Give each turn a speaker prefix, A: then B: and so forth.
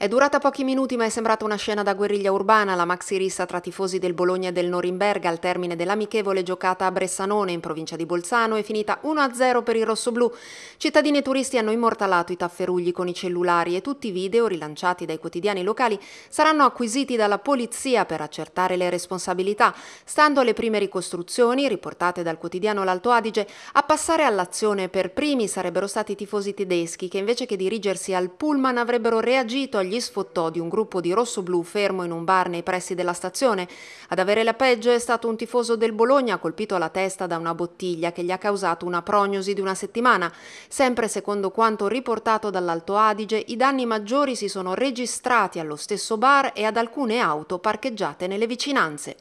A: È durata pochi minuti ma è sembrata una scena da guerriglia urbana, la maxi rissa tra tifosi del Bologna e del Norimberga al termine dell'amichevole giocata a Bressanone in provincia di Bolzano e finita 1-0 per il rossoblù. Cittadini e turisti hanno immortalato i tafferugli con i cellulari e tutti i video rilanciati dai quotidiani locali saranno acquisiti dalla polizia per accertare le responsabilità. Stando alle prime ricostruzioni riportate dal quotidiano L'Alto Adige, a passare all'azione per primi sarebbero stati i tifosi tedeschi che invece che dirigersi al pullman avrebbero reagito agli gli sfottò di un gruppo di rossoblù fermo in un bar nei pressi della stazione. Ad avere la peggio è stato un tifoso del Bologna colpito alla testa da una bottiglia che gli ha causato una prognosi di una settimana. Sempre secondo quanto riportato dall'Alto Adige, i danni maggiori si sono registrati allo stesso bar e ad alcune auto parcheggiate nelle vicinanze.